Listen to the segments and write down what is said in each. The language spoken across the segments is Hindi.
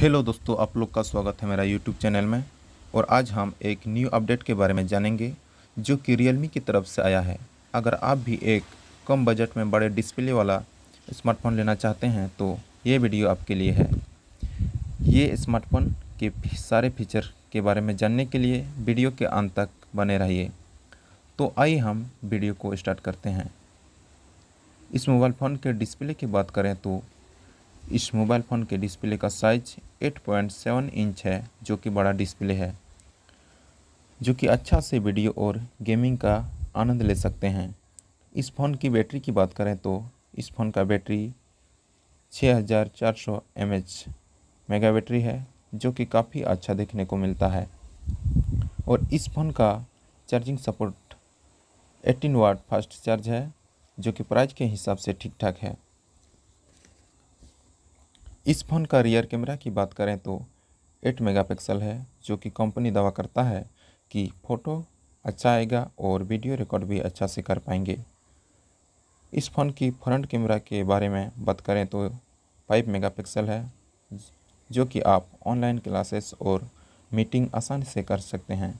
हेलो दोस्तों आप लोग का स्वागत है मेरा यूट्यूब चैनल में और आज हम एक न्यू अपडेट के बारे में जानेंगे जो कि रियलमी की तरफ से आया है अगर आप भी एक कम बजट में बड़े डिस्प्ले वाला स्मार्टफोन लेना चाहते हैं तो ये वीडियो आपके लिए है ये स्मार्टफोन के सारे फीचर के बारे में जानने के लिए वीडियो के अंत तक बने रहिए तो आइए हम वीडियो को स्टार्ट करते हैं इस मोबाइल फ़ोन के डिस्प्ले की बात करें तो इस मोबाइल फ़ोन के डिस्प्ले का साइज 8.7 इंच है जो कि बड़ा डिस्प्ले है जो कि अच्छा से वीडियो और गेमिंग का आनंद ले सकते हैं इस फ़ोन की बैटरी की बात करें तो इस फ़ोन का बैटरी 6400 हज़ार मेगा बैटरी है जो कि काफ़ी अच्छा देखने को मिलता है और इस फ़ोन का charging support 18 watt fast charge है जो कि प्राइस के हिसाब से ठीक ठाक है इस फ़ोन का रियर कैमरा की बात करें तो 8 मेगापिक्सल है जो कि कंपनी दावा करता है कि फ़ोटो अच्छा आएगा और वीडियो रिकॉर्ड भी अच्छा से कर पाएंगे इस फ़ोन की फ्रंट कैमरा के बारे में बात करें तो 5 मेगापिक्सल है जो कि आप ऑनलाइन क्लासेस और मीटिंग आसानी से कर सकते हैं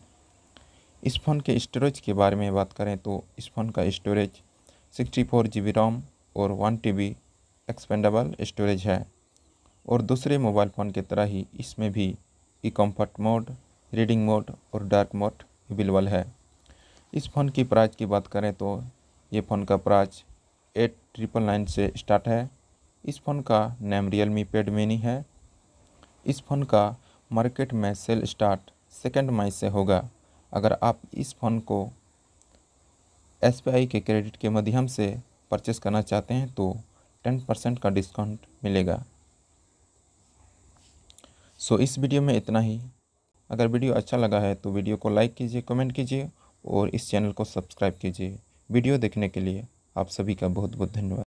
इस फ़ोन के स्टोरेज के बारे में बात करें तो इस फ़ोन का storage sixty four G B ROM और one T B expandable storage है और दूसरे मोबाइल फ़ोन की तरह ही इसमें भी eye comfort mode reading mode और डार्क मोड अवेलेबल है इस फ़ोन की प्राइस की बात करें तो ये फ़ोन का प्राइस एट ट्रिपल नाइन से स्टार्ट है इस फ़ोन का name Realme pad mini है इस फ़ोन का मार्केट में सेल स्टार्ट सेकेंड मई से होगा अगर आप इस फ़ोन को एस के क्रेडिट के माध्यम से परचेस करना चाहते हैं तो टेन परसेंट का डिस्काउंट मिलेगा सो इस वीडियो में इतना ही अगर वीडियो अच्छा लगा है तो वीडियो को लाइक कीजिए कमेंट कीजिए और इस चैनल को सब्सक्राइब कीजिए वीडियो देखने के लिए आप सभी का बहुत बहुत धन्यवाद